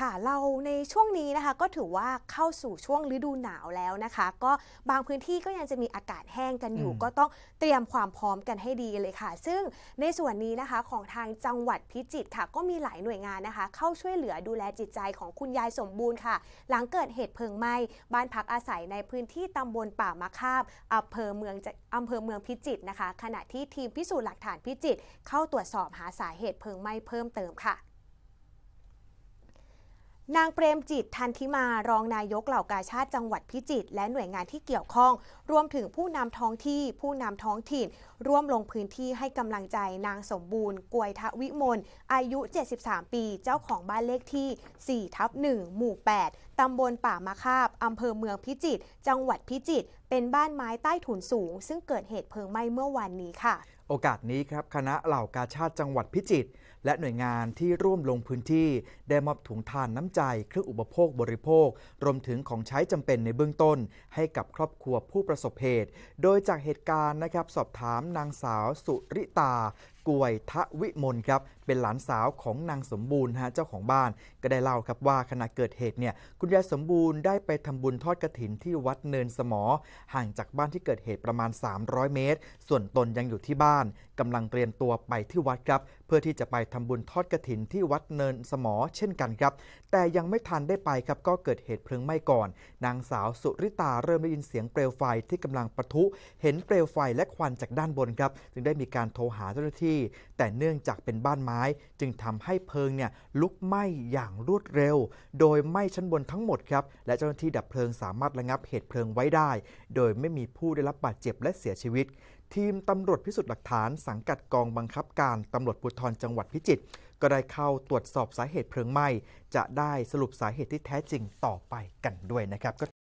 ค่ะเราในช่วงนี้นะคะก็ถือว่าเข้าสู่ช่วงฤดูหนาวแล้วนะคะ ก็บางพื้นที่ก็ยังจะมีอากาศแห้งกันอยู่ ก็ต้องเตรียมความพร้อมกันให้ดีเลยค่ะ ซึ่งในส่วนนี้นะคะของทางจังหวัดพิจิตรค่ะ ก็มีหลายหน่วยงานนะคะ เข้าช่วยเหลือดูแลจิตใจของคุณยายสมบูรณ์ค่ะ หลังเกิดเหตุเพลิงไหม้ บ้านพักอาศัยในพื้นที่ตำบลป่ามะคาบอำเภอเมืองอำเภอเมืองพิจิตรนะคะ ขณะที่ทีมพิสูจน์หลักฐานพิจิตรเข้าตรวจสอบหาสาเหตุเพลิงไหม้เพิ่มเติมค่ะนางเปรมจิตทันทิมารองนายกเหล่ากาชาติจังหวัดพิจิตรและหน่วยงานที่เกี่ยวข้อง รวมถึงผู้นำท้องที่ผู้นำท้องถิ่น ร่วมลงพื้นที่ให้กำลังใจนางสมบูรณ์กวยทวิมลอายุ 73 ปีเจ้าของบ้านเลขที่ 4 ทับ1หมู่ 8ตำบลป่ามะคาบอำเภอเมืองพิจิตรจังหวัดพิจิตรเป็นบ้านไม้ใต้ถุนสูงซึ่งเกิดเหตุเพลิงไหม้เมื่อวานนี้ค่ะ โอกาสนี้ครับคณะเหล่ากาชาติจังหวัดพิจิตรและหน่วยงานที่ร่วมลงพื้นที่ได้มอบถุงทานน้ำใจเครื่องอุปโภคบริโภค รวมถึงของใช้จำเป็นในเบื้องต้น ให้กับครอบครัวผู้ประสบเหตุ โดยจากเหตุการณ์นะครับสอบถามนางสาวสุริตากวยทะวิมลครับ เป็นหลานสาวของนางสมบูรณ์ฮะเจ้าของบ้าน ก็ได้เล่าครับว่าขณะเกิดเหตุเนี่ยคุณยายสมบูรณ์ได้ไปทำบุญทอดกระถินที่วัดเนินสมอ ห่างจากบ้านที่เกิดเหตุประมาณ 300 เมตร ส่วนตนยังอยู่ที่บ้าน กำลังเตรียมตัวไปที่วัดครับ เพื่อที่จะไปทำบุญทอดกระถินที่วัดเนินสมอเช่นกันครับ แต่ยังไม่ทันได้ไปครับก็เกิดเหตุเพลิงไหม้ก่อน นางสาวสุริตาเริ่มได้ยินเสียงเปลวไฟที่กำลังปะทุ เห็นเปลวไฟและควันจากด้านบนครับจึงได้มีการโทรหาเจ้าหน้าที่ที่แต่เนื่องจากเป็นบ้านไม้จึงทำให้เพลิงเนี่ยลุกไหม้อย่างรวดเร็ว โดยไหม้ชั้นบนทั้งหมดครับ และเจ้าหน้าที่ดับเพลิงสามารถระงับเหตุเพลิงไว้ได้ โดยไม่มีผู้ได้รับบาดเจ็บและเสียชีวิต ทีมตำรวจพิสูจน์หลักฐานสังกัดกองบังคับการตำรวจภูธรจังหวัดพิจิตรก็ได้เข้าตรวจสอบสาเหตุเพลิงไหม้จะได้สรุปสาเหตุที่แท้จริงต่อไปกันด้วยนะครับ